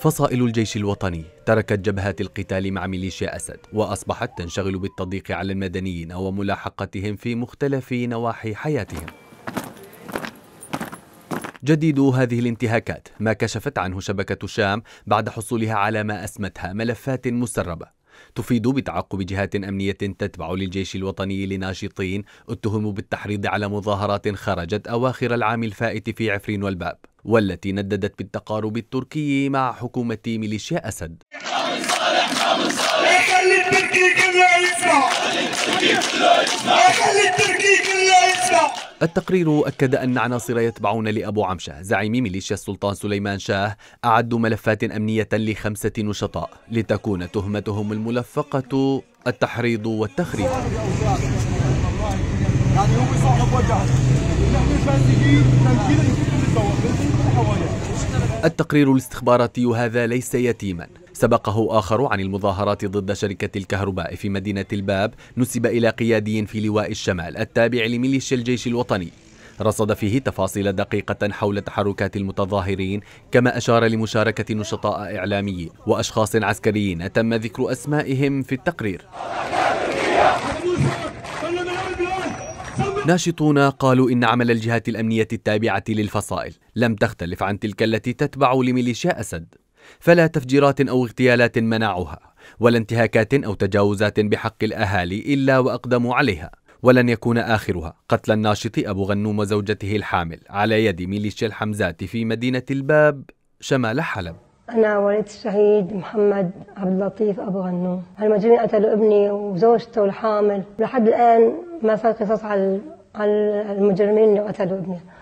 فصائل الجيش الوطني تركت جبهات القتال مع ميليشيا أسد وأصبحت تنشغل بالتضييق على المدنيين وملاحقتهم في مختلف نواحي حياتهم جديد هذه الانتهاكات ما كشفت عنه شبكة الشام بعد حصولها على ما أسمتها ملفات مسربة تفيد بتعقب جهات أمنية تتبع للجيش الوطني لناشطين اتهموا بالتحريض على مظاهرات خرجت أواخر العام الفائت في عفرين والباب والتي نددت بالتقارب التركي مع حكومة ميليشيا أسد التقرير أكد أن عناصر يتبعون لأبو عمشة زعيم ميليشيا السلطان سليمان شاه أعدوا ملفات أمنية لخمسة نشطاء لتكون تهمتهم الملفقة التحريض والتخريب يعني هم التقرير الاستخباراتي هذا ليس يتيما سبقه آخر عن المظاهرات ضد شركة الكهرباء في مدينة الباب نسب إلى قيادي في لواء الشمال التابع لميليشيا الجيش الوطني رصد فيه تفاصيل دقيقة حول تحركات المتظاهرين كما أشار لمشاركة نشطاء إعلاميين وأشخاص عسكريين تم ذكر أسمائهم في التقرير ناشطون قالوا إن عمل الجهات الأمنية التابعة للفصائل لم تختلف عن تلك التي تتبع لميليشيا أسد فلا تفجيرات أو اغتيالات منعوها ولا انتهاكات أو تجاوزات بحق الأهالي إلا وأقدموا عليها ولن يكون آخرها قتل الناشط أبو غنوم وزوجته الحامل على يد ميليشيا الحمزات في مدينة الباب شمال حلب أنا والد الشهيد محمد عبد اللطيف أبو غنوم المجرمين قتلوا ابني وزوجته الحامل لحد الآن ما صار قصص على المجرمين اللي قتلوا ابني